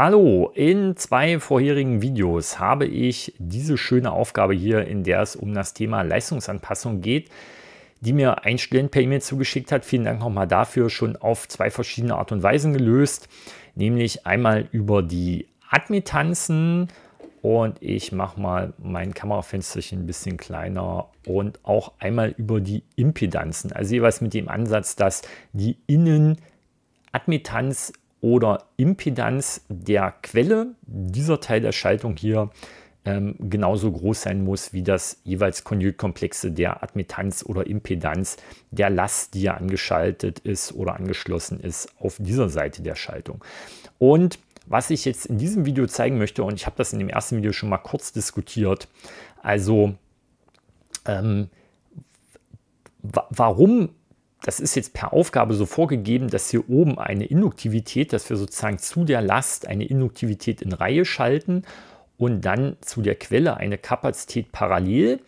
Hallo, in zwei vorherigen Videos habe ich diese schöne Aufgabe hier, in der es um das Thema Leistungsanpassung geht, die mir ein Student per E-Mail zugeschickt hat. Vielen Dank nochmal dafür, schon auf zwei verschiedene Art und Weisen gelöst, nämlich einmal über die Admittanzen und ich mache mal mein Kamerafensterchen ein bisschen kleiner und auch einmal über die Impedanzen, also jeweils mit dem Ansatz, dass die Innen Admittanz oder Impedanz der Quelle, dieser Teil der Schaltung hier, ähm, genauso groß sein muss wie das jeweils Konjugkomplexe der Admittanz oder Impedanz der Last, die ja angeschaltet ist oder angeschlossen ist auf dieser Seite der Schaltung. Und was ich jetzt in diesem Video zeigen möchte, und ich habe das in dem ersten Video schon mal kurz diskutiert, also ähm, warum das ist jetzt per Aufgabe so vorgegeben, dass hier oben eine Induktivität, dass wir sozusagen zu der Last eine Induktivität in Reihe schalten und dann zu der Quelle eine Kapazität parallel.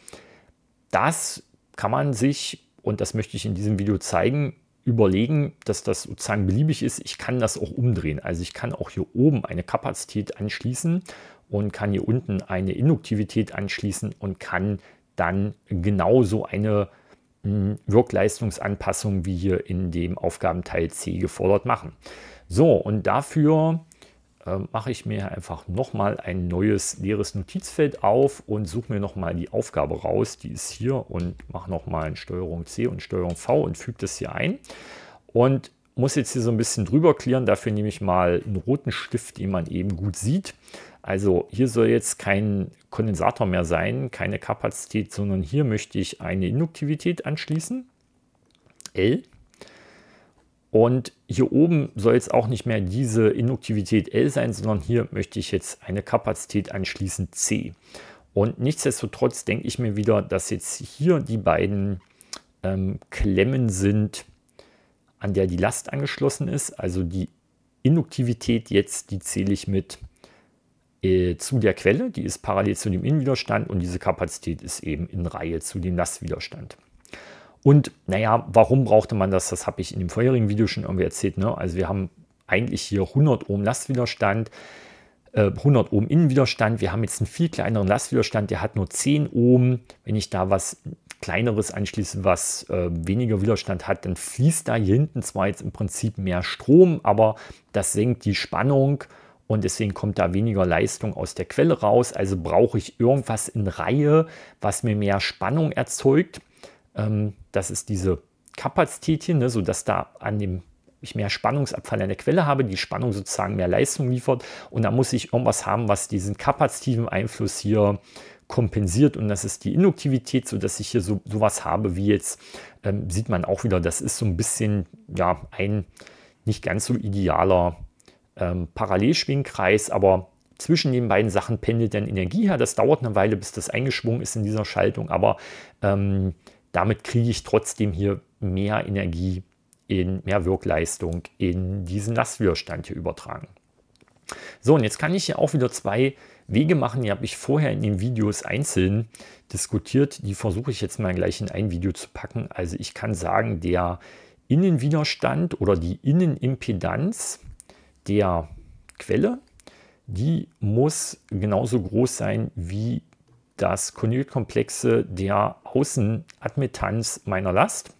Das kann man sich, und das möchte ich in diesem Video zeigen, überlegen, dass das sozusagen beliebig ist. Ich kann das auch umdrehen. Also ich kann auch hier oben eine Kapazität anschließen und kann hier unten eine Induktivität anschließen und kann dann genauso eine Wirkleistungsanpassung wie hier in dem Aufgabenteil C gefordert machen. So, und dafür äh, mache ich mir einfach nochmal ein neues leeres Notizfeld auf und suche mir nochmal die Aufgabe raus, die ist hier und mache nochmal ein Steuerung C und Steuerung V und füge das hier ein. Und muss jetzt hier so ein bisschen drüber klären, dafür nehme ich mal einen roten Stift, den man eben gut sieht. Also hier soll jetzt kein Kondensator mehr sein, keine Kapazität, sondern hier möchte ich eine Induktivität anschließen, L. Und hier oben soll jetzt auch nicht mehr diese Induktivität L sein, sondern hier möchte ich jetzt eine Kapazität anschließen, C. Und nichtsdestotrotz denke ich mir wieder, dass jetzt hier die beiden ähm, Klemmen sind, an der die Last angeschlossen ist. Also die Induktivität jetzt, die zähle ich mit äh, zu der Quelle, die ist parallel zu dem Innenwiderstand und diese Kapazität ist eben in Reihe zu dem Lastwiderstand. Und naja, warum brauchte man das? Das habe ich in dem vorherigen Video schon irgendwie erzählt. Ne? Also wir haben eigentlich hier 100 Ohm Lastwiderstand, 100 äh, Ohm Innenwiderstand. Wir haben jetzt einen viel kleineren Lastwiderstand, der hat nur 10 Ohm. Wenn ich da was kleineres anschließe, was äh, weniger Widerstand hat, dann fließt da hier hinten zwar jetzt im Prinzip mehr Strom, aber das senkt die Spannung und deswegen kommt da weniger Leistung aus der Quelle raus. Also brauche ich irgendwas in Reihe, was mir mehr Spannung erzeugt. Ähm, das ist diese Kapazitätin, ne, sodass da an dem ich mehr Spannungsabfall an der Quelle habe, die Spannung sozusagen mehr Leistung liefert und da muss ich irgendwas haben, was diesen kapazitiven Einfluss hier kompensiert und das ist die Induktivität, sodass ich hier so sowas habe wie jetzt, ähm, sieht man auch wieder, das ist so ein bisschen ja ein nicht ganz so idealer ähm, Parallelschwingkreis, aber zwischen den beiden Sachen pendelt dann Energie her. Das dauert eine Weile, bis das eingeschwungen ist in dieser Schaltung, aber ähm, damit kriege ich trotzdem hier mehr Energie, in mehr Wirkleistung in diesen Lastwiderstand hier übertragen. So, und jetzt kann ich hier auch wieder zwei Wege machen, die habe ich vorher in den Videos einzeln diskutiert. Die versuche ich jetzt mal gleich in ein Video zu packen. Also ich kann sagen, der Innenwiderstand oder die Innenimpedanz, der Quelle, die muss genauso groß sein wie das Konjugitkomplexe der Außenadmittanz meiner Last.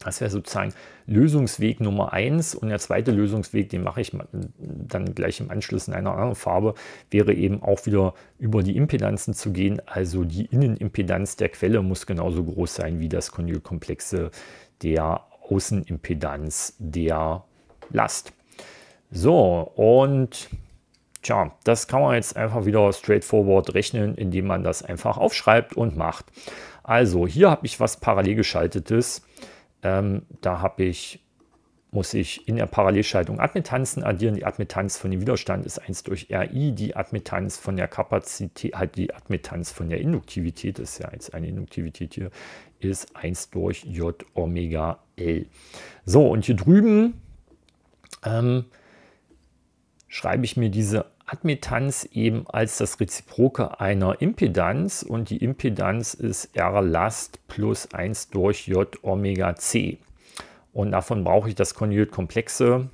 Das wäre sozusagen Lösungsweg Nummer 1 und der zweite Lösungsweg, den mache ich dann gleich im Anschluss in einer anderen Farbe, wäre eben auch wieder über die Impedanzen zu gehen. Also die Innenimpedanz der Quelle muss genauso groß sein wie das Konjugkomplexe der Außenimpedanz der Last. So, und tja, das kann man jetzt einfach wieder straightforward rechnen, indem man das einfach aufschreibt und macht. Also, hier habe ich was parallel geschaltetes. Ähm, da habe ich muss ich in der Parallelschaltung Admittanzen addieren. Die Admittanz von dem Widerstand ist 1 durch RI, die Admittanz von der Kapazität, halt die Admittanz von der Induktivität, ist ja jetzt eine Induktivität hier, ist 1 durch J Omega L. So, und hier drüben ähm, schreibe ich mir diese Admittanz eben als das Reziproke einer Impedanz und die Impedanz ist R Last plus 1 durch J Omega C. Und davon brauche ich das Komplexe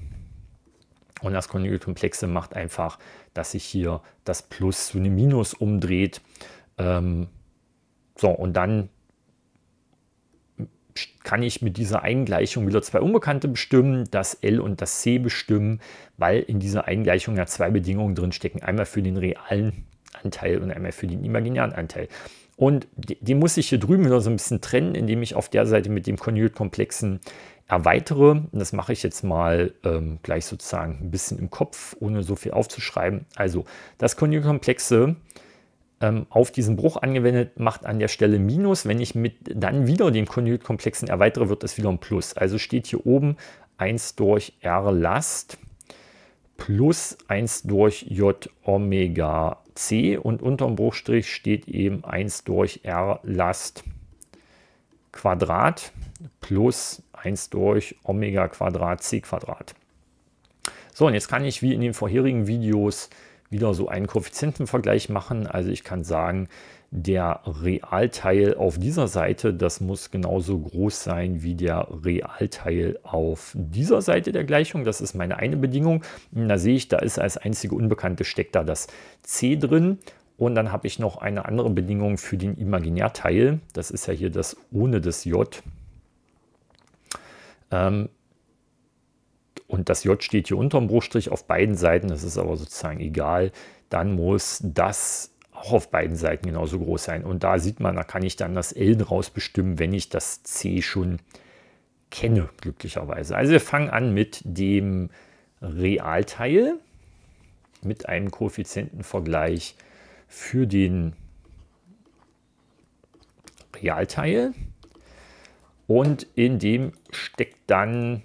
und das Komplexe macht einfach, dass sich hier das Plus zu einem Minus umdreht. Ähm, so, und dann kann ich mit dieser Eingleichung wieder zwei Unbekannte bestimmen, das L und das C bestimmen, weil in dieser Eingleichung ja zwei Bedingungen drinstecken. Einmal für den realen Anteil und einmal für den imaginären Anteil. Und die, muss ich hier drüben wieder so ein bisschen trennen, indem ich auf der Seite mit dem Konjugitkomplexen erweitere. Und das mache ich jetzt mal ähm, gleich sozusagen ein bisschen im Kopf, ohne so viel aufzuschreiben. Also das Konjugitkomplexe komplexe ähm, auf diesen Bruch angewendet, macht an der Stelle Minus. Wenn ich mit dann wieder den Konjugitkomplexen erweitere, wird es wieder ein Plus. Also steht hier oben 1 durch R Last plus 1 durch J Omega C und unterm Bruchstrich steht eben 1 durch R Last Quadrat plus 1 durch Omega Quadrat C Quadrat. So, und jetzt kann ich wie in den vorherigen Videos wieder so einen Koeffizientenvergleich machen. Also ich kann sagen, der Realteil auf dieser Seite, das muss genauso groß sein wie der Realteil auf dieser Seite der Gleichung. Das ist meine eine Bedingung. Und da sehe ich, da ist als einzige Unbekannte steckt da das c drin. Und dann habe ich noch eine andere Bedingung für den Imaginärteil. Das ist ja hier das ohne das j. Ähm, und das J steht hier unterm Bruchstrich auf beiden Seiten, das ist aber sozusagen egal, dann muss das auch auf beiden Seiten genauso groß sein. Und da sieht man, da kann ich dann das L draus bestimmen, wenn ich das C schon kenne, glücklicherweise. Also wir fangen an mit dem Realteil, mit einem Koeffizientenvergleich für den Realteil. Und in dem steckt dann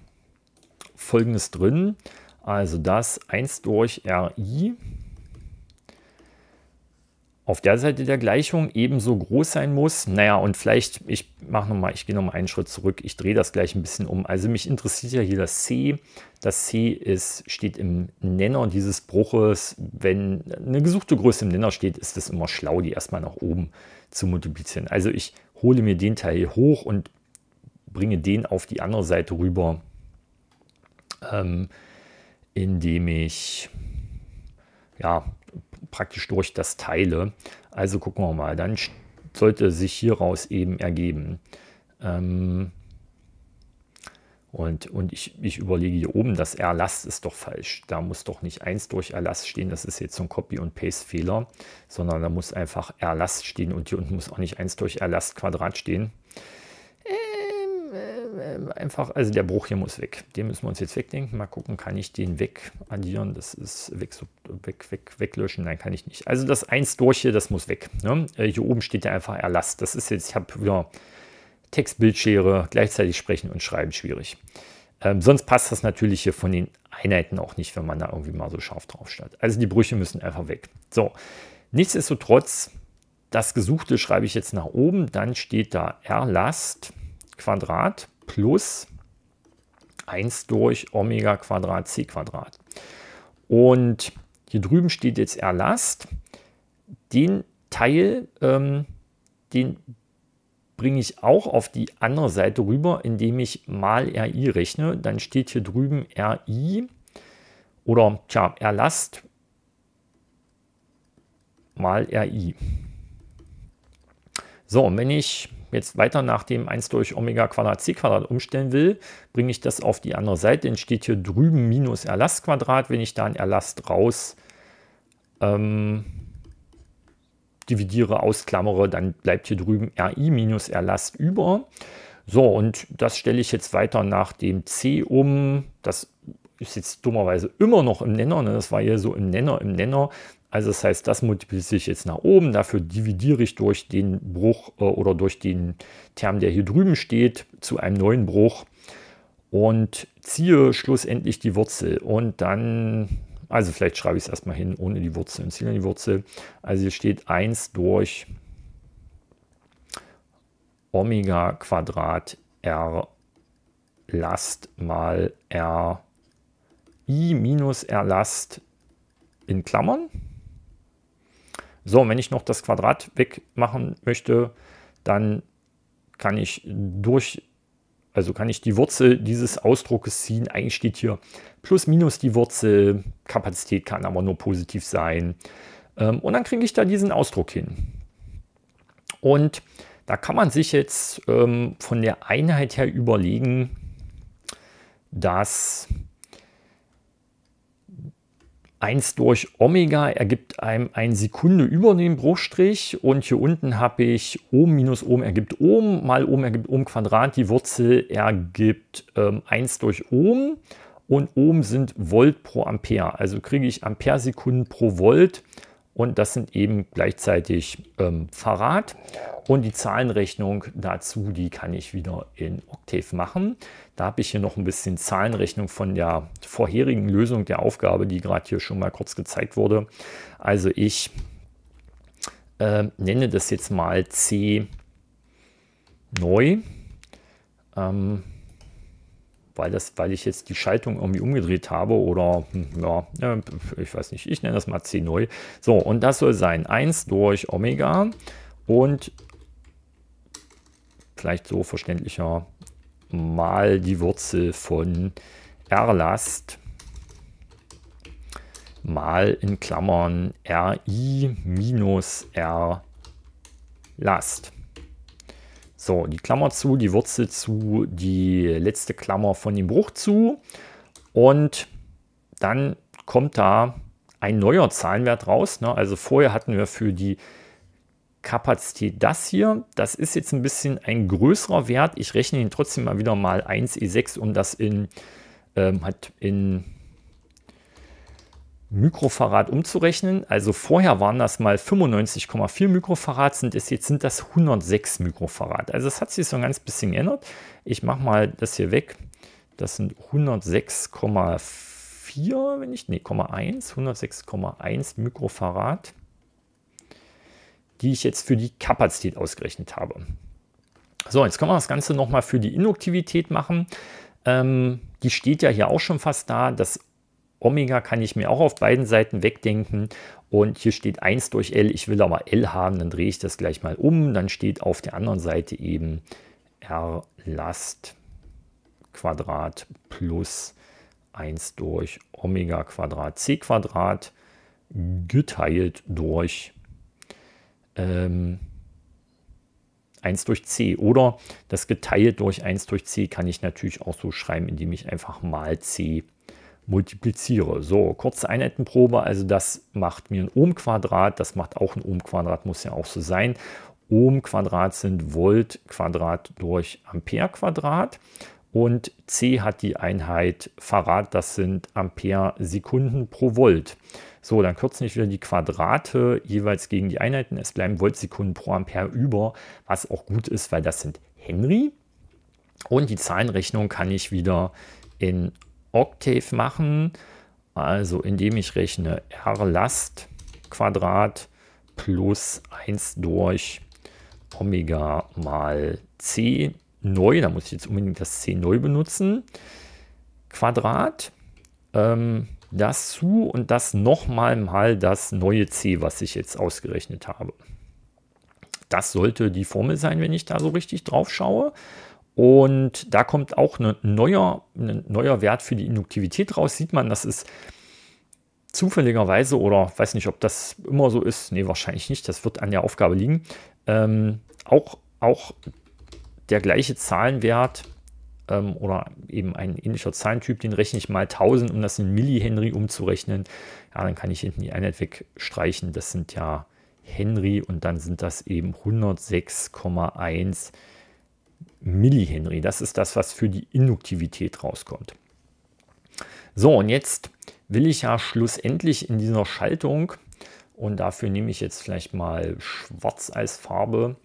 folgendes drin. Also das 1 durch RI auf der Seite der Gleichung ebenso groß sein muss. Naja, und vielleicht, ich mache nochmal, ich gehe nochmal einen Schritt zurück, ich drehe das gleich ein bisschen um. Also mich interessiert ja hier das C. Das C ist, steht im Nenner dieses Bruches. Wenn eine gesuchte Größe im Nenner steht, ist es immer schlau, die erstmal nach oben zu multiplizieren. Also ich hole mir den Teil hoch und bringe den auf die andere Seite rüber ähm, indem ich ja praktisch durch das teile. Also gucken wir mal, dann sollte sich hieraus eben ergeben. Ähm, und, und ich, ich überlege hier oben, das Erlass ist doch falsch. Da muss doch nicht 1 durch Erlass stehen, das ist jetzt so ein Copy- und Paste-Fehler, sondern da muss einfach Erlass stehen und hier unten muss auch nicht 1 durch Erlass Quadrat stehen. Äh, einfach, also der Bruch hier muss weg. Den müssen wir uns jetzt wegdenken. Mal gucken, kann ich den weg addieren? Das ist weg, weg, weg, weglöschen. Nein, kann ich nicht. Also das 1 durch hier, das muss weg. Ne? Äh, hier oben steht ja einfach Erlass. Das ist jetzt, ich habe wieder Textbildschere, gleichzeitig sprechen und schreiben schwierig. Ähm, sonst passt das natürlich hier von den Einheiten auch nicht, wenn man da irgendwie mal so scharf drauf steht. Also die Brüche müssen einfach weg. So, nichtsdestotrotz, das Gesuchte schreibe ich jetzt nach oben. Dann steht da Erlast, Quadrat plus 1 durch Omega Quadrat c Quadrat. Und hier drüben steht jetzt Erlast. Den Teil, ähm, den bringe ich auch auf die andere Seite rüber, indem ich mal RI rechne. Dann steht hier drüben RI oder tja, Erlast mal RI. So, und wenn ich jetzt weiter nach dem 1 durch Omega Quadrat c Quadrat umstellen will, bringe ich das auf die andere Seite, entsteht hier drüben minus Erlass Quadrat, wenn ich da einen Erlass raus ähm, dividiere, ausklammere, dann bleibt hier drüben RI minus Erlass über. So, und das stelle ich jetzt weiter nach dem C um. Das ist jetzt dummerweise immer noch im Nenner. Ne? Das war hier so im Nenner, im Nenner. Also das heißt, das multipliziere ich jetzt nach oben, dafür dividiere ich durch den Bruch äh, oder durch den Term, der hier drüben steht, zu einem neuen Bruch und ziehe schlussendlich die Wurzel. Und dann, also vielleicht schreibe ich es erstmal hin ohne die Wurzel und ziehe dann die Wurzel. Also hier steht 1 durch Omega Quadrat R Last mal R i minus R Last in Klammern. So, wenn ich noch das Quadrat wegmachen möchte, dann kann ich durch, also kann ich die Wurzel dieses Ausdruckes ziehen. Eigentlich steht hier plus minus die Wurzel, Kapazität kann aber nur positiv sein. Ähm, und dann kriege ich da diesen Ausdruck hin. Und da kann man sich jetzt ähm, von der Einheit her überlegen, dass 1 durch Omega ergibt einem 1 Sekunde über den Bruchstrich und hier unten habe ich Ohm minus Ohm ergibt Ohm, mal Ohm ergibt Ohm Quadrat, die Wurzel ergibt ähm, 1 durch Ohm und Ohm sind Volt pro Ampere. Also kriege ich Ampere Sekunden pro Volt und das sind eben gleichzeitig ähm, Verrat. Und die Zahlenrechnung dazu, die kann ich wieder in Octave machen. Da habe ich hier noch ein bisschen Zahlenrechnung von der vorherigen Lösung der Aufgabe, die gerade hier schon mal kurz gezeigt wurde. Also ich äh, nenne das jetzt mal C neu. Ähm, weil, das, weil ich jetzt die Schaltung irgendwie umgedreht habe oder hm, ja, ich weiß nicht, ich nenne das mal C neu. So, und das soll sein 1 durch Omega und vielleicht so verständlicher mal die Wurzel von R-Last mal in Klammern RI minus R-Last. So, die Klammer zu, die Wurzel zu, die letzte Klammer von dem Bruch zu. Und dann kommt da ein neuer Zahlenwert raus. Ne? Also vorher hatten wir für die Kapazität das hier. Das ist jetzt ein bisschen ein größerer Wert. Ich rechne ihn trotzdem mal wieder mal 1e6, e um das in, ähm, hat in Mikrofarad umzurechnen. Also vorher waren das mal 95,4 Mikrofarad, sind es jetzt sind das 106 Mikrofarad. Also es hat sich so ein ganz bisschen geändert. Ich mache mal das hier weg. Das sind 106,4, wenn ich, nee, 1, 106,1 Mikrofarad, die ich jetzt für die Kapazität ausgerechnet habe. So, jetzt können wir das Ganze nochmal für die Induktivität machen. Ähm, die steht ja hier auch schon fast da. Das Omega kann ich mir auch auf beiden Seiten wegdenken. Und hier steht 1 durch L. Ich will aber L haben, dann drehe ich das gleich mal um. Dann steht auf der anderen Seite eben R Last Quadrat plus 1 durch Omega Quadrat C Quadrat geteilt durch ähm, 1 durch c. Oder das geteilt durch 1 durch c kann ich natürlich auch so schreiben, indem ich einfach mal c multipliziere. So, kurze Einheitenprobe, also das macht mir ein Ohm-Quadrat, das macht auch ein Ohm-Quadrat, muss ja auch so sein. Ohm-Quadrat sind Volt-Quadrat durch Ampere-Quadrat und C hat die Einheit Farad, das sind Ampere-Sekunden pro Volt. So, dann kürzen ich wieder die Quadrate jeweils gegen die Einheiten. Es bleiben Volt-Sekunden pro Ampere über, was auch gut ist, weil das sind Henry. Und die Zahlenrechnung kann ich wieder in Octave machen, also indem ich rechne R-Last Quadrat plus 1 durch Omega mal C neu, da muss ich jetzt unbedingt das C neu benutzen, Quadrat, ähm, das zu und das nochmal mal das neue C, was ich jetzt ausgerechnet habe. Das sollte die Formel sein, wenn ich da so richtig drauf schaue. Und da kommt auch ein neuer, ein neuer Wert für die Induktivität raus. Sieht man, das ist zufälligerweise oder weiß nicht, ob das immer so ist. Nee, wahrscheinlich nicht. Das wird an der Aufgabe liegen. Ähm, auch, auch der gleiche Zahlenwert ähm, oder eben ein ähnlicher Zahlentyp, den rechne ich mal 1000, um das in Millihenry umzurechnen. Ja, dann kann ich hinten die Einheit wegstreichen. Das sind ja Henry und dann sind das eben 106,1 Millihenry. Das ist das, was für die Induktivität rauskommt. So, und jetzt will ich ja schlussendlich in dieser Schaltung, und dafür nehme ich jetzt vielleicht mal schwarz als Farbe,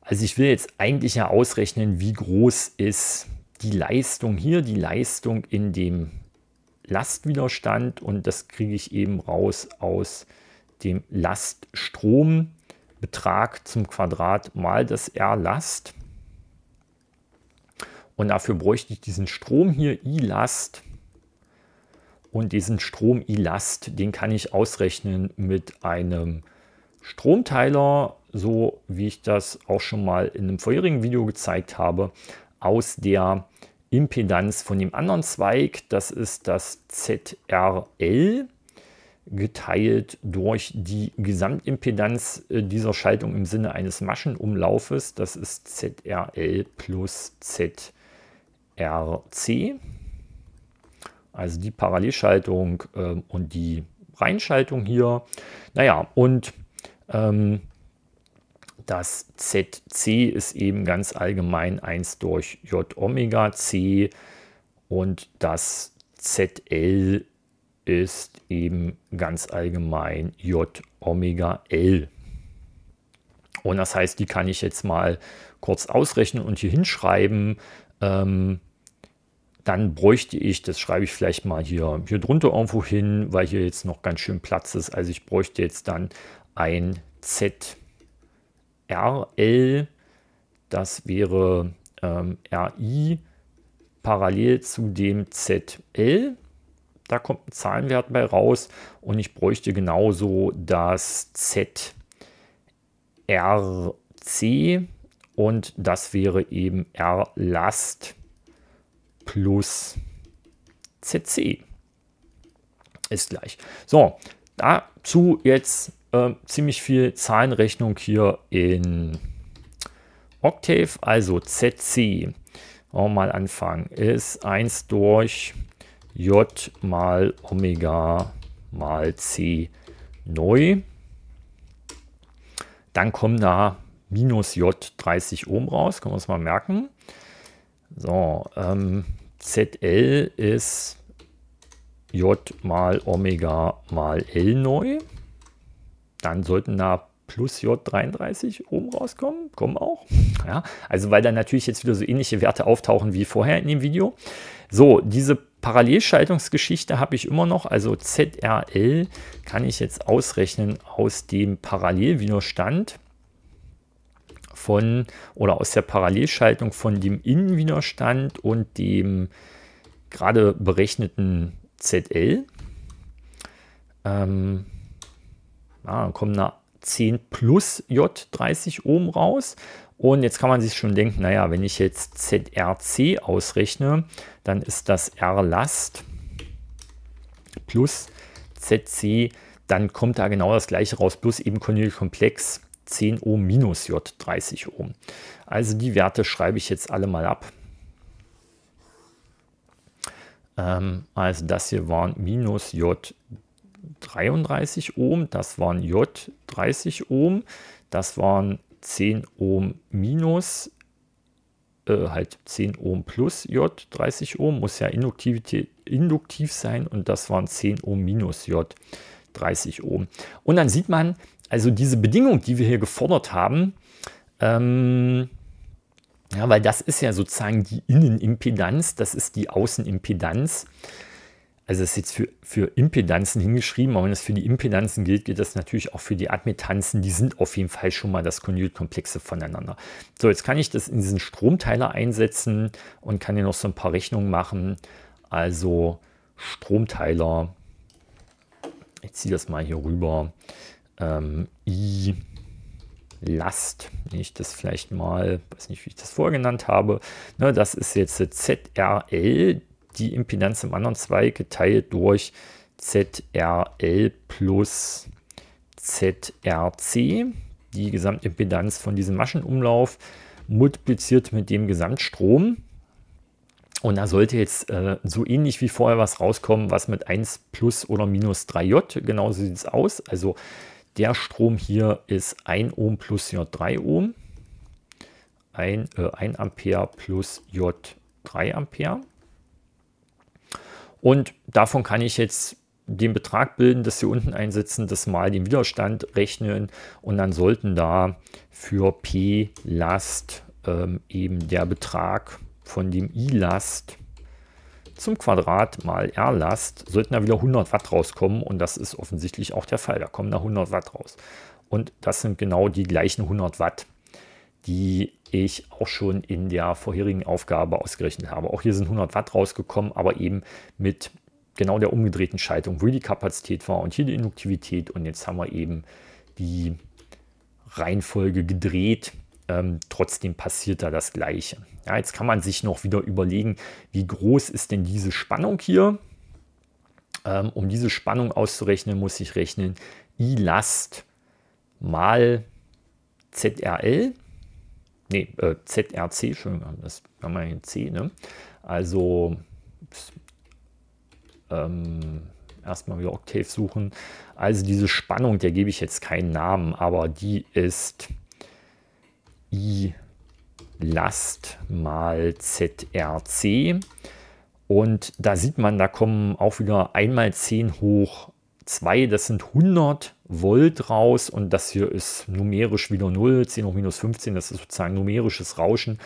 also ich will jetzt eigentlich ja ausrechnen, wie groß ist die Leistung hier, die Leistung in dem Lastwiderstand und das kriege ich eben raus aus dem Laststrombetrag zum Quadrat mal das R Last. Und dafür bräuchte ich diesen Strom hier, I-Last. Und diesen Strom I-Last, den kann ich ausrechnen mit einem Stromteiler, so wie ich das auch schon mal in einem vorherigen Video gezeigt habe, aus der Impedanz von dem anderen Zweig. Das ist das ZRL geteilt durch die Gesamtimpedanz äh, dieser Schaltung im Sinne eines Maschenumlaufes. Das ist ZRL plus ZRL. RC, also die Parallelschaltung ähm, und die Reinschaltung hier. Naja, und ähm, das ZC ist eben ganz allgemein 1 durch J Omega C und das ZL ist eben ganz allgemein J Omega L. Und das heißt, die kann ich jetzt mal kurz ausrechnen und hier hinschreiben ähm, dann bräuchte ich, das schreibe ich vielleicht mal hier, hier drunter irgendwo hin, weil hier jetzt noch ganz schön Platz ist. Also ich bräuchte jetzt dann ein ZRL, das wäre ähm, RI parallel zu dem ZL. Da kommt ein Zahlenwert bei raus und ich bräuchte genauso das ZRC und das wäre eben Erlast plus CC ist gleich. So, dazu jetzt äh, ziemlich viel Zahlenrechnung hier in Octave, also ZC. Auch mal anfangen, ist 1 durch J mal Omega mal C neu. Dann kommen da minus J 30 Ohm raus, können wir uns mal merken. So, ähm, ZL ist J mal Omega mal L neu. Dann sollten da plus J 33 oben rauskommen, kommen auch. Ja, also weil dann natürlich jetzt wieder so ähnliche Werte auftauchen wie vorher in dem Video. So, diese Parallelschaltungsgeschichte habe ich immer noch, also ZRL kann ich jetzt ausrechnen aus dem Parallelwiderstand von oder aus der Parallelschaltung von dem Innenwiderstand und dem gerade berechneten ZL. Ähm, ja, dann kommen da 10 plus J 30 Ohm raus. Und jetzt kann man sich schon denken, naja, wenn ich jetzt ZRC ausrechne, dann ist das R-Last plus ZC, dann kommt da genau das gleiche raus, plus eben konjugal komplex 10 Ohm minus J 30 Ohm. Also die Werte schreibe ich jetzt alle mal ab. Ähm, also das hier waren minus J 33 Ohm, das waren J 30 Ohm, das waren 10 Ohm minus, äh, halt 10 Ohm plus J 30 Ohm, muss ja induktiv sein und das waren 10 Ohm minus J 30 Ohm. Und dann sieht man, also diese Bedingung, die wir hier gefordert haben, ähm, ja, weil das ist ja sozusagen die Innenimpedanz, das ist die Außenimpedanz. Also das ist jetzt für, für Impedanzen hingeschrieben, aber wenn es für die Impedanzen gilt, gilt das natürlich auch für die Admittanzen. Die sind auf jeden Fall schon mal das Konjugitkomplexe voneinander. So, jetzt kann ich das in diesen Stromteiler einsetzen und kann hier noch so ein paar Rechnungen machen. Also Stromteiler, ich ziehe das mal hier rüber, ähm, I Last, wenn ich das vielleicht mal, weiß nicht, wie ich das vorgenannt habe, ne, das ist jetzt ZRL, die Impedanz im anderen Zweig geteilt durch ZRL plus ZRC, die Gesamtimpedanz von diesem Maschenumlauf, multipliziert mit dem Gesamtstrom. Und da sollte jetzt äh, so ähnlich wie vorher was rauskommen, was mit 1 plus oder minus 3j, genauso sieht es aus. Also der Strom hier ist 1 Ohm plus J3 Ohm. 1, äh, 1 Ampere plus J3 Ampere. Und davon kann ich jetzt den Betrag bilden, das hier unten einsetzen, das mal den Widerstand rechnen und dann sollten da für P Last ähm, eben der Betrag von dem I Last zum Quadrat mal R-Last sollten da wieder 100 Watt rauskommen und das ist offensichtlich auch der Fall. Da kommen da 100 Watt raus. Und das sind genau die gleichen 100 Watt, die ich auch schon in der vorherigen Aufgabe ausgerechnet habe. Auch hier sind 100 Watt rausgekommen, aber eben mit genau der umgedrehten Schaltung, wo die Kapazität war und hier die Induktivität. Und jetzt haben wir eben die Reihenfolge gedreht, ähm, trotzdem passiert da das Gleiche. Ja, jetzt kann man sich noch wieder überlegen, wie groß ist denn diese Spannung hier? Ähm, um diese Spannung auszurechnen, muss ich rechnen I-Last mal ZRL. Ne, äh, ZRC, schön, das haben wir in C, ne? Also ähm, erstmal wieder Octave suchen. Also diese Spannung, der gebe ich jetzt keinen Namen, aber die ist i Last mal ZRC. Und da sieht man, da kommen auch wieder einmal 10 hoch 2, das sind 100 Volt raus und das hier ist numerisch wieder 0, 10 hoch minus 15, das ist sozusagen numerisches Rauschen.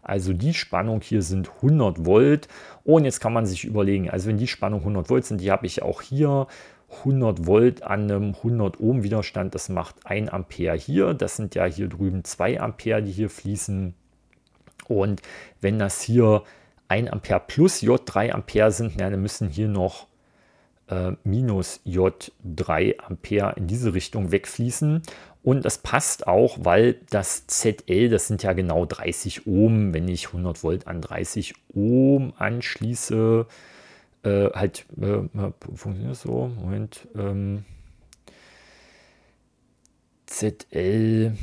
Also die Spannung hier sind 100 Volt und jetzt kann man sich überlegen, also wenn die Spannung 100 Volt sind, die habe ich auch hier 100 Volt an einem 100 Ohm Widerstand, das macht 1 Ampere hier. Das sind ja hier drüben 2 Ampere, die hier fließen. Und wenn das hier 1 Ampere plus J3 Ampere sind, na, dann müssen hier noch äh, minus J3 Ampere in diese Richtung wegfließen. Und das passt auch, weil das ZL, das sind ja genau 30 Ohm, wenn ich 100 Volt an 30 Ohm anschließe, äh, halt, äh, äh funktioniert so, Moment, ähm, ZL.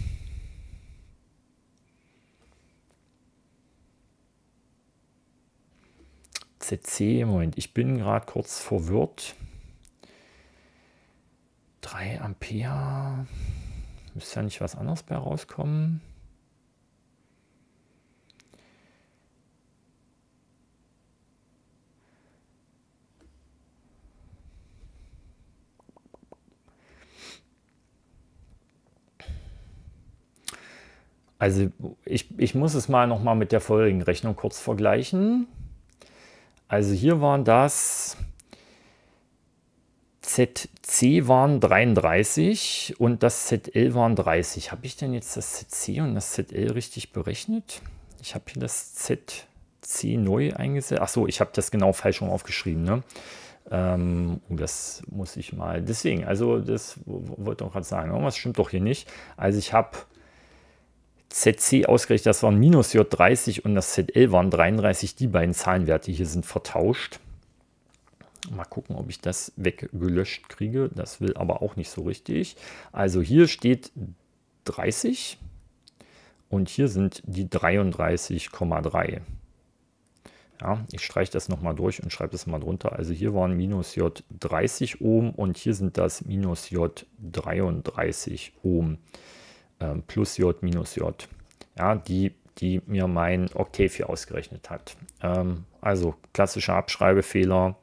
ZC, Moment, ich bin gerade kurz verwirrt. 3 Ampere. Müsste ja nicht was anderes bei rauskommen. Also ich, ich muss es mal nochmal mit der vorigen Rechnung kurz vergleichen. Also hier waren das ZC waren 33 und das ZL waren 30. Habe ich denn jetzt das ZC und das ZL richtig berechnet? Ich habe hier das ZC neu eingesetzt. Achso, ich habe das genau falsch rum aufgeschrieben. Ne? Ähm, oh, das muss ich mal. Deswegen, also das wollte ich gerade sagen. Irgendwas stimmt doch hier nicht. Also ich habe ZC ausgerechnet, das waren minus J30 und das ZL waren 33. Die beiden Zahlenwerte hier sind vertauscht. Mal gucken, ob ich das weggelöscht kriege. Das will aber auch nicht so richtig. Also hier steht 30 und hier sind die 33,3. Ja, ich streiche das nochmal durch und schreibe das mal drunter. Also hier waren minus J 30 Ohm und hier sind das minus J 33 Ohm. Ähm, plus J minus J, ja, die, die mir mein Octave hier ausgerechnet hat. Ähm, also klassischer Abschreibefehler.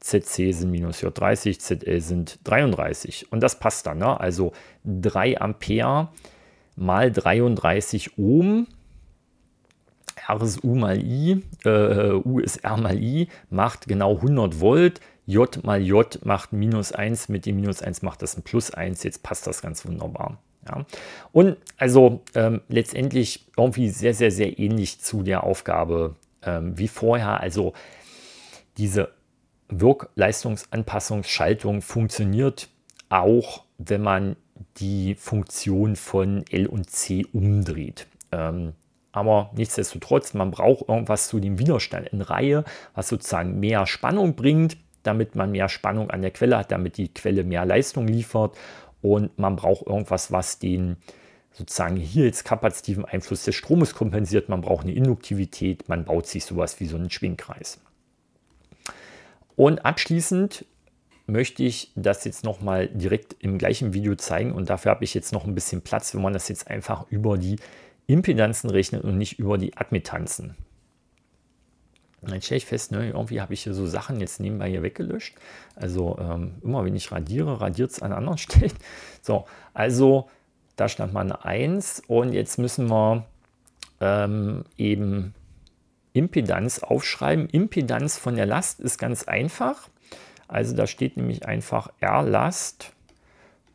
ZC sind minus J30, ZL sind 33. Und das passt dann. Ne? Also 3 Ampere mal 33 Ohm. R ist U mal I, äh, U ist R mal I, macht genau 100 Volt. J mal J macht minus 1, mit dem minus 1 macht das ein plus 1. Jetzt passt das ganz wunderbar. Ja. Und also ähm, letztendlich irgendwie sehr, sehr, sehr ähnlich zu der Aufgabe ähm, wie vorher. Also diese Wirkleistungsanpassungsschaltung funktioniert auch, wenn man die Funktion von L und C umdreht. Ähm, aber nichtsdestotrotz, man braucht irgendwas zu dem Widerstand in Reihe, was sozusagen mehr Spannung bringt, damit man mehr Spannung an der Quelle hat, damit die Quelle mehr Leistung liefert und man braucht irgendwas, was den sozusagen hier jetzt kapazitiven Einfluss des Stromes kompensiert. Man braucht eine Induktivität, man baut sich sowas wie so einen Schwingkreis. Und abschließend möchte ich das jetzt nochmal direkt im gleichen Video zeigen und dafür habe ich jetzt noch ein bisschen Platz, wenn man das jetzt einfach über die Impedanzen rechnet und nicht über die Admittanzen dann stelle ich fest, ne, irgendwie habe ich hier so Sachen jetzt nebenbei hier weggelöscht. Also ähm, immer wenn ich radiere, radiert es an anderen Stellen. So, also da stand mal eine 1 und jetzt müssen wir ähm, eben Impedanz aufschreiben. Impedanz von der Last ist ganz einfach. Also da steht nämlich einfach R-Last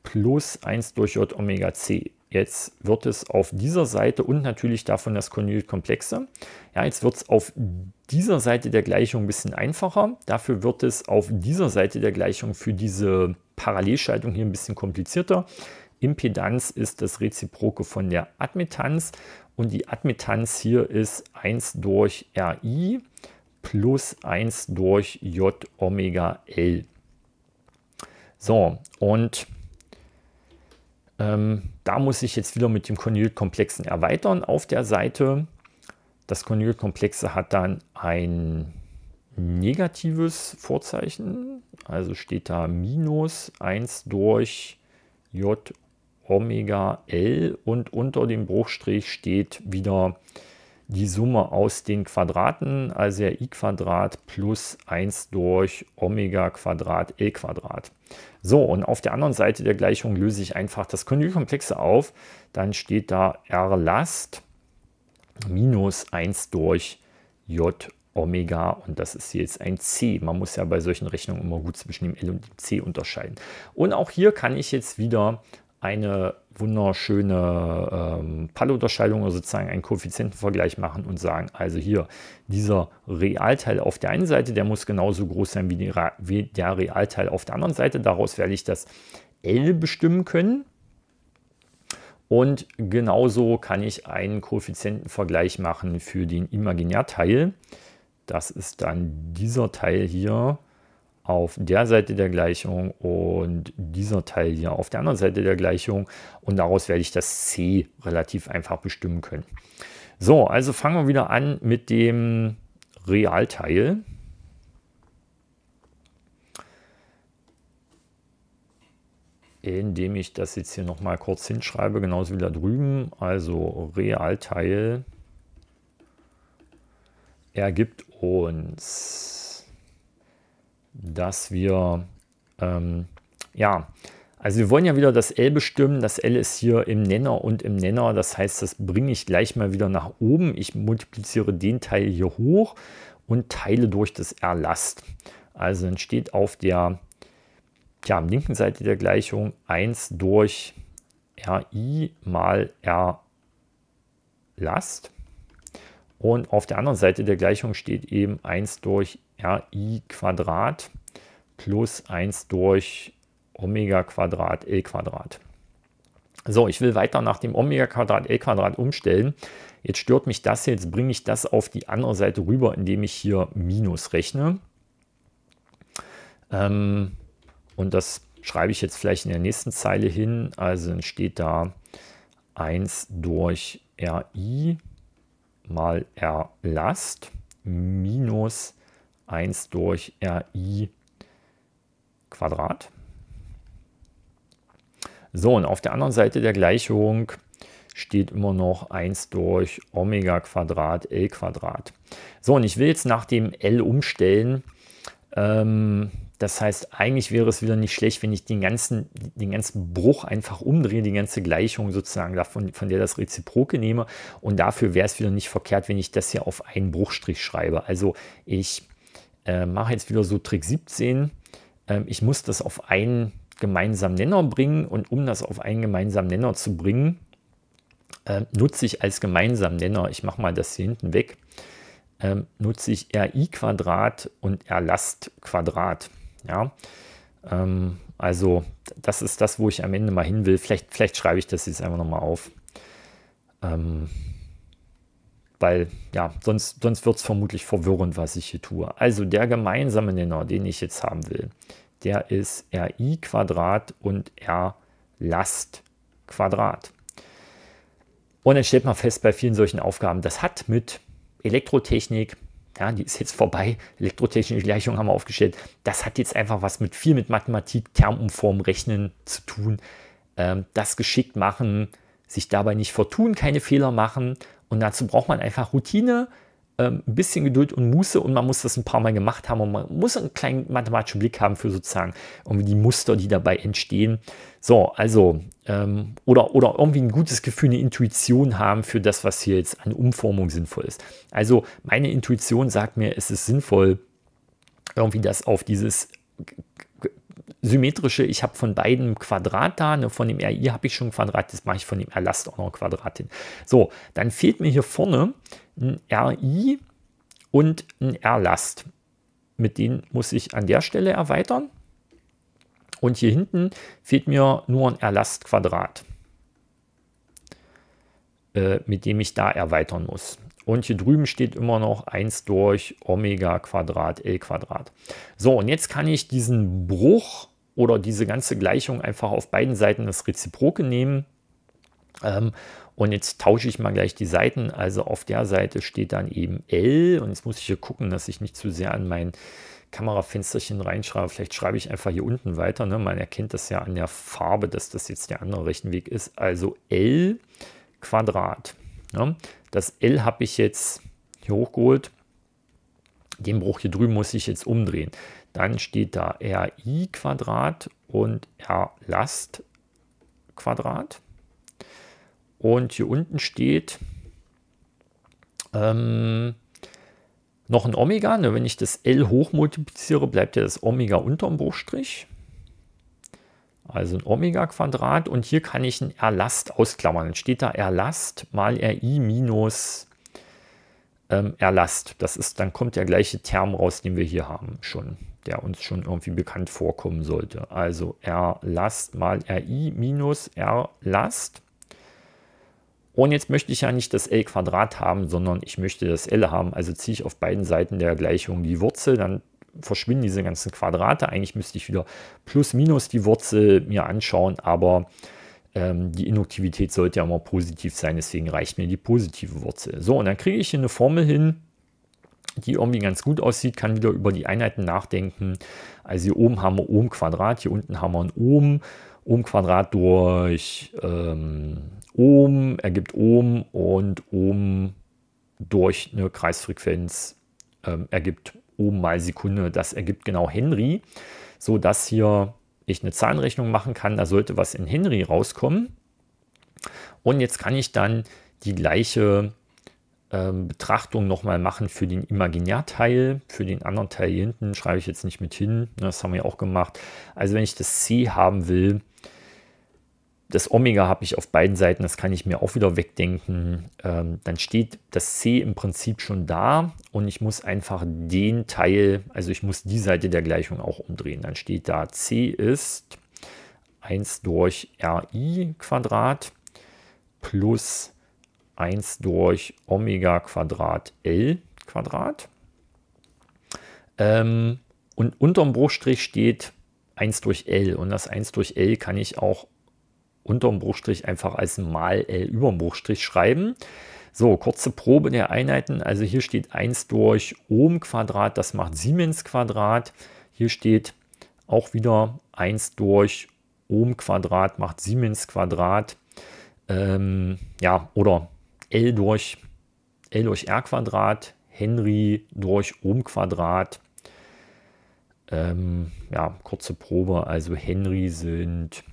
plus 1 durch J Omega C. Jetzt wird es auf dieser Seite und natürlich davon das Konjugate komplexe. Ja, jetzt wird es auf dieser Seite der Gleichung ein bisschen einfacher. Dafür wird es auf dieser Seite der Gleichung für diese Parallelschaltung hier ein bisschen komplizierter. Impedanz ist das Reziproke von der Admittanz und die Admittanz hier ist 1 durch RI plus 1 durch J Omega L. So, und ähm, da muss ich jetzt wieder mit dem Konjugitkomplexen erweitern auf der Seite. Das Konjugitkomplexe hat dann ein negatives Vorzeichen, also steht da minus 1 durch j Omega L und unter dem Bruchstrich steht wieder die Summe aus den Quadraten, also der i Quadrat plus 1 durch Omega Quadrat L Quadrat. So, und auf der anderen Seite der Gleichung löse ich einfach das Konjugakomplexe auf. Dann steht da R Last minus 1 durch J Omega und das ist jetzt ein C. Man muss ja bei solchen Rechnungen immer gut zwischen dem L und dem C unterscheiden. Und auch hier kann ich jetzt wieder eine wunderschöne ähm, Pallunterscheidung oder also sozusagen einen Koeffizientenvergleich machen und sagen, also hier, dieser Realteil auf der einen Seite, der muss genauso groß sein wie, die, wie der Realteil auf der anderen Seite. Daraus werde ich das L bestimmen können. Und genauso kann ich einen Koeffizientenvergleich machen für den Imaginärteil. Das ist dann dieser Teil hier, auf der Seite der Gleichung und dieser Teil hier auf der anderen Seite der Gleichung. Und daraus werde ich das C relativ einfach bestimmen können. So, also fangen wir wieder an mit dem Realteil. Indem ich das jetzt hier nochmal kurz hinschreibe, genauso wie da drüben. Also Realteil ergibt uns dass wir, ähm, ja, also wir wollen ja wieder das L bestimmen. Das L ist hier im Nenner und im Nenner. Das heißt, das bringe ich gleich mal wieder nach oben. Ich multipliziere den Teil hier hoch und teile durch das R Last. Also entsteht auf der tja, linken Seite der Gleichung 1 durch RI mal R Last. Und auf der anderen Seite der Gleichung steht eben 1 durch ri Quadrat plus 1 durch Omega Quadrat L Quadrat. So, ich will weiter nach dem Omega Quadrat L Quadrat umstellen. Jetzt stört mich das, jetzt bringe ich das auf die andere Seite rüber, indem ich hier Minus rechne. Ähm, und das schreibe ich jetzt vielleicht in der nächsten Zeile hin. Also entsteht da 1 durch RI mal R Last minus 1 durch RI Quadrat. So, und auf der anderen Seite der Gleichung steht immer noch 1 durch Omega Quadrat L Quadrat. So, und ich will jetzt nach dem L umstellen. Ähm, das heißt, eigentlich wäre es wieder nicht schlecht, wenn ich den ganzen, den ganzen Bruch einfach umdrehe, die ganze Gleichung sozusagen, davon, von der das Reziproke nehme. Und dafür wäre es wieder nicht verkehrt, wenn ich das hier auf einen Bruchstrich schreibe. Also ich äh, mache jetzt wieder so Trick 17. Äh, ich muss das auf einen gemeinsamen Nenner bringen und um das auf einen gemeinsamen Nenner zu bringen, äh, nutze ich als gemeinsamen Nenner, ich mache mal das hier hinten weg, ähm, nutze ich RI Quadrat und Erlast Quadrat. Ja, ähm, also das ist das, wo ich am Ende mal hin will. Vielleicht, vielleicht schreibe ich das jetzt einfach nochmal auf. Ähm, weil ja, sonst, sonst wird es vermutlich verwirrend, was ich hier tue. Also der gemeinsame Nenner, den ich jetzt haben will, der ist RI Quadrat und R Last Quadrat. Und dann stellt man fest bei vielen solchen Aufgaben, das hat mit Elektrotechnik, ja, die ist jetzt vorbei, elektrotechnische Gleichung haben wir aufgestellt, das hat jetzt einfach was mit viel mit Mathematik, Termumform, Rechnen zu tun. Ähm, das geschickt machen, sich dabei nicht vertun, keine Fehler machen und dazu braucht man einfach Routine, ähm, ein bisschen Geduld und Muße und man muss das ein paar Mal gemacht haben und man muss einen kleinen mathematischen Blick haben für sozusagen irgendwie die Muster, die dabei entstehen. So, also, ähm, oder, oder irgendwie ein gutes Gefühl, eine Intuition haben für das, was hier jetzt an Umformung sinnvoll ist. Also, meine Intuition sagt mir, es ist sinnvoll, irgendwie das auf dieses symmetrische, ich habe von beiden Quadrat da, ne, von dem RI habe ich schon ein Quadrat, das mache ich von dem Erlast auch noch ein Quadrat hin. So, dann fehlt mir hier vorne ein RI und ein Erlast. Mit denen muss ich an der Stelle erweitern. Und hier hinten fehlt mir nur ein Erlastquadrat, äh, mit dem ich da erweitern muss. Und hier drüben steht immer noch 1 durch Omega Quadrat L Quadrat. So, und jetzt kann ich diesen Bruch oder diese ganze Gleichung einfach auf beiden Seiten das Reziproke nehmen. Ähm, und jetzt tausche ich mal gleich die Seiten. Also auf der Seite steht dann eben L. Und jetzt muss ich hier gucken, dass ich nicht zu sehr an mein Kamerafensterchen reinschreibe. Vielleicht schreibe ich einfach hier unten weiter. Ne? Man erkennt das ja an der Farbe, dass das jetzt der andere Rechenweg ist. Also L Quadrat. Ne? Das L habe ich jetzt hier hochgeholt. Den Bruch hier drüben muss ich jetzt umdrehen. Dann steht da RI Quadrat und R Last Quadrat. Und hier unten steht ähm, noch ein Omega. Ne? Wenn ich das L hochmultipliziere, bleibt ja das Omega unterm Bruchstrich also ein Omega-Quadrat und hier kann ich einen Erlast ausklammern. Dann steht da Erlast mal Ri minus ähm, Erlast. Das ist, dann kommt der gleiche Term raus, den wir hier haben schon, der uns schon irgendwie bekannt vorkommen sollte. Also Erlast mal Ri minus Erlast. Und jetzt möchte ich ja nicht das L Quadrat haben, sondern ich möchte das L haben. Also ziehe ich auf beiden Seiten der Gleichung die Wurzel, dann verschwinden diese ganzen Quadrate. Eigentlich müsste ich wieder plus minus die Wurzel mir anschauen, aber ähm, die Induktivität sollte ja immer positiv sein, deswegen reicht mir die positive Wurzel. So, und dann kriege ich hier eine Formel hin, die irgendwie ganz gut aussieht, kann wieder über die Einheiten nachdenken. Also hier oben haben wir Ohm Quadrat, hier unten haben wir ein Ohm. Ohm Quadrat durch ähm, Ohm ergibt Ohm und Ohm durch eine Kreisfrequenz ähm, ergibt oben mal Sekunde, das ergibt genau Henry, sodass hier ich eine Zahnrechnung machen kann, da sollte was in Henry rauskommen. Und jetzt kann ich dann die gleiche äh, Betrachtung nochmal machen für den Imaginärteil. Für den anderen Teil hier hinten schreibe ich jetzt nicht mit hin, das haben wir auch gemacht. Also wenn ich das C haben will, das Omega habe ich auf beiden Seiten, das kann ich mir auch wieder wegdenken. Ähm, dann steht das C im Prinzip schon da und ich muss einfach den Teil, also ich muss die Seite der Gleichung auch umdrehen. Dann steht da C ist 1 durch RI Quadrat plus 1 durch Omega Quadrat L Quadrat. Ähm, und unterm Bruchstrich steht 1 durch L und das 1 durch L kann ich auch unterm Bruchstrich einfach als mal L äh, überm Bruchstrich schreiben. So, kurze Probe der Einheiten. Also hier steht 1 durch Ohm Quadrat, das macht Siemens Quadrat. Hier steht auch wieder 1 durch Ohm Quadrat macht Siemens Quadrat. Ähm, ja, oder L durch, L durch R Quadrat, Henry durch Ohm Quadrat. Ähm, ja, kurze Probe. Also Henry sind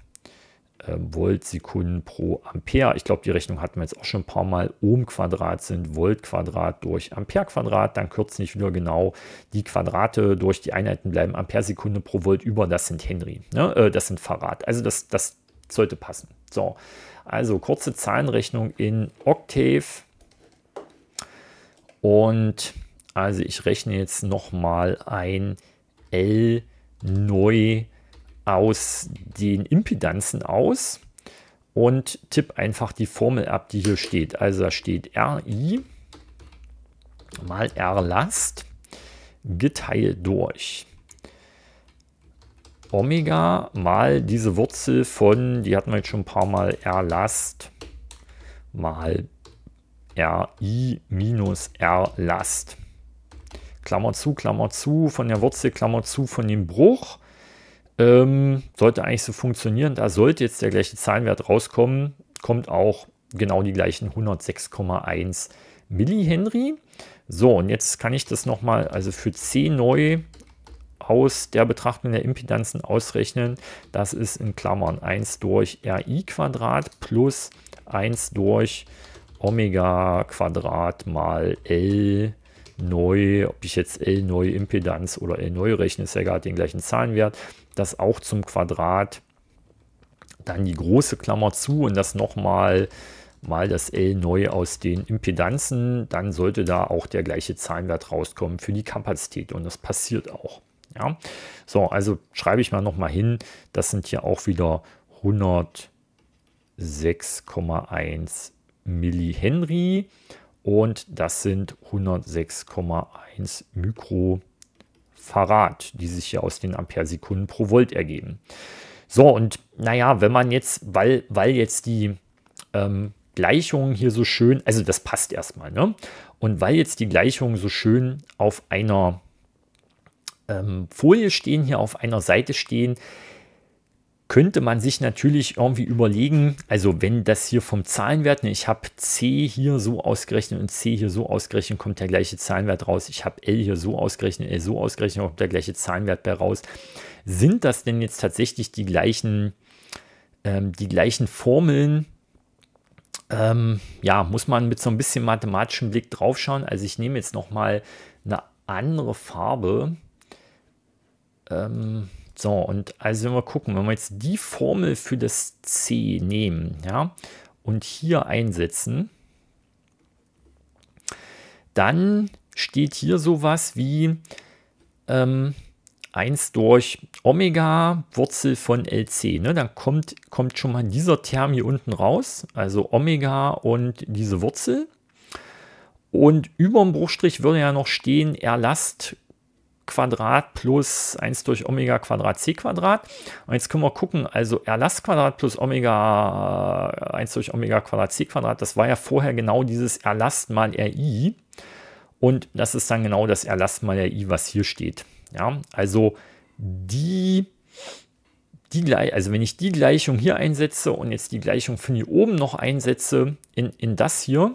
ähm, Volt Sekunden pro Ampere. Ich glaube, die Rechnung hatten wir jetzt auch schon ein paar Mal. Ohm Quadrat sind Volt Quadrat durch Ampere Quadrat. Dann kürze ich wieder genau die Quadrate durch die Einheiten bleiben Ampere Sekunde pro Volt über. Das sind Henry. Ne? Äh, das sind Farad. Also das, das sollte passen. So, also kurze Zahlenrechnung in Octave. Und also ich rechne jetzt nochmal ein L neu aus den Impedanzen aus und tippe einfach die Formel ab, die hier steht. Also da steht RI mal R-Last geteilt durch Omega mal diese Wurzel von, die hatten wir jetzt schon ein paar Mal, R-Last mal RI minus R-Last. Klammer zu, Klammer zu, von der Wurzel, Klammer zu, von dem Bruch ähm, sollte eigentlich so funktionieren. Da sollte jetzt der gleiche Zahlenwert rauskommen, kommt auch genau die gleichen 106,1 Millihenry. So, und jetzt kann ich das nochmal, also für C neu aus der Betrachtung der Impedanzen ausrechnen. Das ist in Klammern 1 durch RI Quadrat plus 1 durch Omega Quadrat mal L neu, ob ich jetzt L neu Impedanz oder L neu rechne, ist ja gerade den gleichen Zahlenwert das auch zum Quadrat dann die große Klammer zu und das nochmal mal das L neu aus den Impedanzen, dann sollte da auch der gleiche Zahlenwert rauskommen für die Kapazität und das passiert auch. Ja, so, also schreibe ich mal nochmal hin, das sind hier auch wieder 106,1 Millihenry und das sind 106,1 Mikro Farad, die sich hier aus den Ampere-Sekunden pro Volt ergeben. So, und naja, wenn man jetzt, weil, weil jetzt die ähm, Gleichungen hier so schön, also das passt erstmal, ne? Und weil jetzt die Gleichungen so schön auf einer ähm, Folie stehen, hier auf einer Seite stehen, könnte man sich natürlich irgendwie überlegen, also wenn das hier vom Zahlenwert, ne, ich habe C hier so ausgerechnet und C hier so ausgerechnet, kommt der gleiche Zahlenwert raus. Ich habe L hier so ausgerechnet, L so ausgerechnet, kommt der gleiche Zahlenwert bei raus. Sind das denn jetzt tatsächlich die gleichen, ähm, die gleichen Formeln? Ähm, ja, muss man mit so ein bisschen mathematischem Blick drauf schauen. Also ich nehme jetzt nochmal eine andere Farbe. Ähm, so, und also wenn wir gucken, wenn wir jetzt die Formel für das C nehmen, ja, und hier einsetzen, dann steht hier sowas wie ähm, 1 durch Omega Wurzel von LC. Ne? Dann kommt, kommt schon mal dieser Term hier unten raus, also Omega und diese Wurzel. Und über dem Bruchstrich würde ja noch stehen Erlast Quadrat plus 1 durch Omega Quadrat c Quadrat. Und jetzt können wir gucken, also Erlass plus Omega 1 äh, durch Omega Quadrat c Quadrat, das war ja vorher genau dieses Erlass mal RI. Und das ist dann genau das Erlass mal RI, was hier steht. Ja, also die, die, also wenn ich die Gleichung hier einsetze und jetzt die Gleichung von hier oben noch einsetze in, in das hier,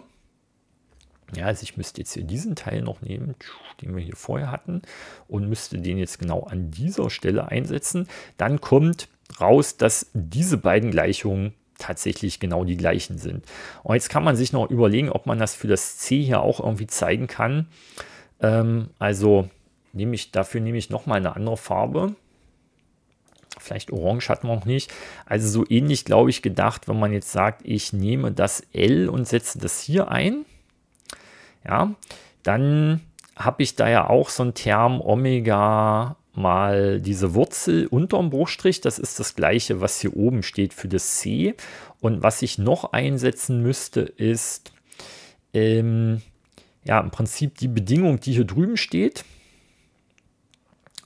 ja, also ich müsste jetzt hier diesen Teil noch nehmen, den wir hier vorher hatten, und müsste den jetzt genau an dieser Stelle einsetzen. Dann kommt raus, dass diese beiden Gleichungen tatsächlich genau die gleichen sind. Und jetzt kann man sich noch überlegen, ob man das für das C hier auch irgendwie zeigen kann. Ähm, also nehme ich, dafür nehme ich nochmal eine andere Farbe. Vielleicht orange hatten wir noch nicht. Also so ähnlich, glaube ich, gedacht, wenn man jetzt sagt, ich nehme das L und setze das hier ein ja, dann habe ich da ja auch so einen Term Omega mal diese Wurzel unterm Bruchstrich, das ist das gleiche, was hier oben steht für das C. Und was ich noch einsetzen müsste, ist ähm, ja im Prinzip die Bedingung, die hier drüben steht.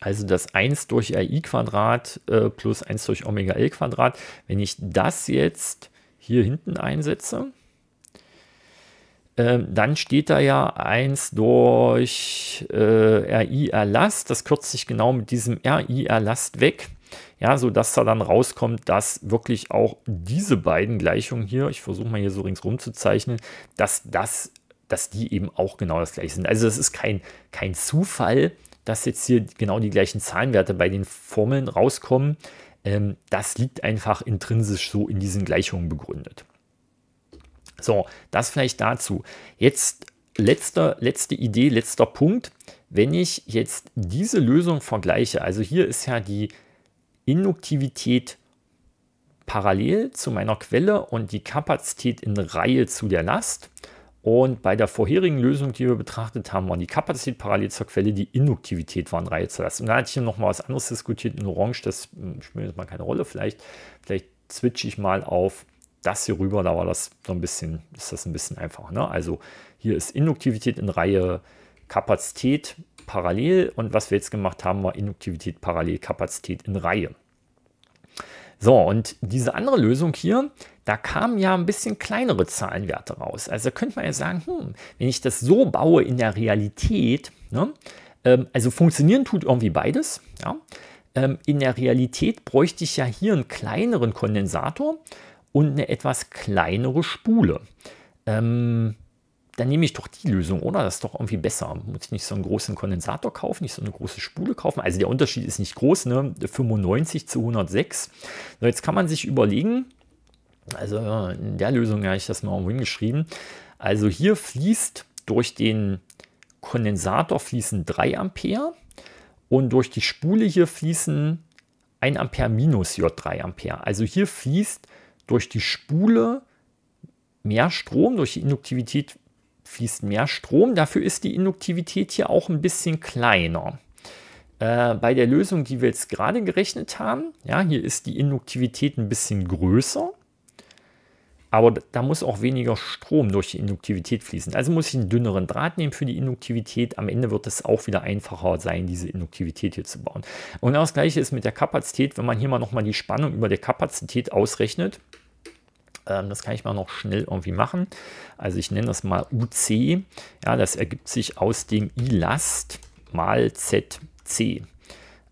Also das 1 durch RI Quadrat äh, plus 1 durch Omega L Quadrat. Wenn ich das jetzt hier hinten einsetze, ähm, dann steht da ja 1 durch äh, RI-Erlass. Das kürzt sich genau mit diesem RI-Erlass weg. Ja, so da dann rauskommt, dass wirklich auch diese beiden Gleichungen hier, ich versuche mal hier so ringsrum zu zeichnen, dass das, dass die eben auch genau das gleiche sind. Also es ist kein, kein Zufall, dass jetzt hier genau die gleichen Zahlenwerte bei den Formeln rauskommen. Ähm, das liegt einfach intrinsisch so in diesen Gleichungen begründet. So, das vielleicht dazu. Jetzt letzter, letzte Idee, letzter Punkt. Wenn ich jetzt diese Lösung vergleiche, also hier ist ja die Induktivität parallel zu meiner Quelle und die Kapazität in Reihe zu der Last. Und bei der vorherigen Lösung, die wir betrachtet haben, war die Kapazität parallel zur Quelle, die Induktivität war in Reihe zu Last. Und da hatte ich noch nochmal was anderes diskutiert in Orange, das spielt jetzt mal keine Rolle. Vielleicht, vielleicht switche ich mal auf das hier rüber, da war das so ein bisschen, ist das ein bisschen einfacher. Ne? Also hier ist Induktivität in Reihe, Kapazität parallel und was wir jetzt gemacht haben, war Induktivität parallel, Kapazität in Reihe. So, und diese andere Lösung hier, da kamen ja ein bisschen kleinere Zahlenwerte raus. Also könnte man ja sagen, hm, wenn ich das so baue in der Realität, ne, ähm, also funktionieren tut irgendwie beides, ja. ähm, in der Realität bräuchte ich ja hier einen kleineren Kondensator und eine etwas kleinere Spule. Ähm, dann nehme ich doch die Lösung, oder? Das ist doch irgendwie besser. Muss ich nicht so einen großen Kondensator kaufen, nicht so eine große Spule kaufen? Also der Unterschied ist nicht groß, ne? 95 zu 106. So, jetzt kann man sich überlegen, also in der Lösung habe ich das mal irgendwo hingeschrieben. Also hier fließt durch den Kondensator fließen 3 Ampere und durch die Spule hier fließen 1 Ampere minus J3 Ampere. Also hier fließt durch die Spule mehr Strom, durch die Induktivität fließt mehr Strom. Dafür ist die Induktivität hier auch ein bisschen kleiner. Äh, bei der Lösung, die wir jetzt gerade gerechnet haben, ja, hier ist die Induktivität ein bisschen größer, aber da muss auch weniger Strom durch die Induktivität fließen. Also muss ich einen dünneren Draht nehmen für die Induktivität. Am Ende wird es auch wieder einfacher sein, diese Induktivität hier zu bauen. Und das gleiche ist mit der Kapazität, wenn man hier mal nochmal die Spannung über der Kapazität ausrechnet. Ähm, das kann ich mal noch schnell irgendwie machen. Also ich nenne das mal UC. Ja, das ergibt sich aus dem I-Last mal ZC.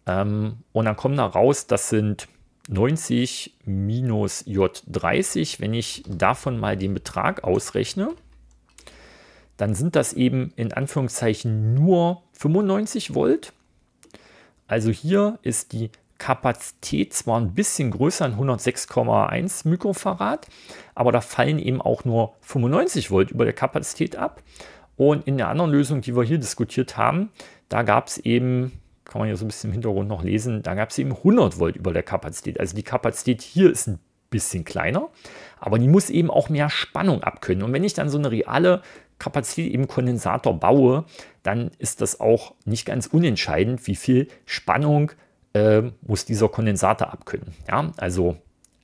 Ähm, und dann kommen da raus, das sind 90 minus J30. Wenn ich davon mal den Betrag ausrechne, dann sind das eben in Anführungszeichen nur 95 Volt. Also hier ist die Kapazität zwar ein bisschen größer, 106,1 Mikrofarad, aber da fallen eben auch nur 95 Volt über der Kapazität ab. Und in der anderen Lösung, die wir hier diskutiert haben, da gab es eben, kann man hier so ein bisschen im Hintergrund noch lesen, da gab es eben 100 Volt über der Kapazität. Also die Kapazität hier ist ein bisschen kleiner, aber die muss eben auch mehr Spannung abkönnen. Und wenn ich dann so eine reale Kapazität im Kondensator baue, dann ist das auch nicht ganz unentscheidend, wie viel Spannung äh, muss dieser Kondensator abkönnen. Ja? Also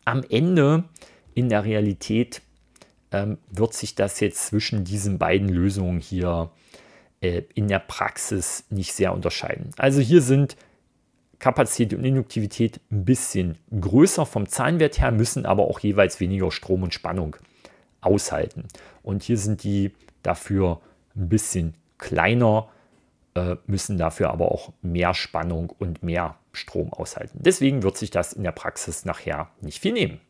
am Ende in der Realität ähm, wird sich das jetzt zwischen diesen beiden Lösungen hier äh, in der Praxis nicht sehr unterscheiden. Also hier sind Kapazität und Induktivität ein bisschen größer vom Zahlenwert her, müssen aber auch jeweils weniger Strom und Spannung aushalten. Und hier sind die dafür ein bisschen kleiner äh, müssen dafür aber auch mehr Spannung und mehr Strom aushalten. Deswegen wird sich das in der Praxis nachher nicht viel nehmen.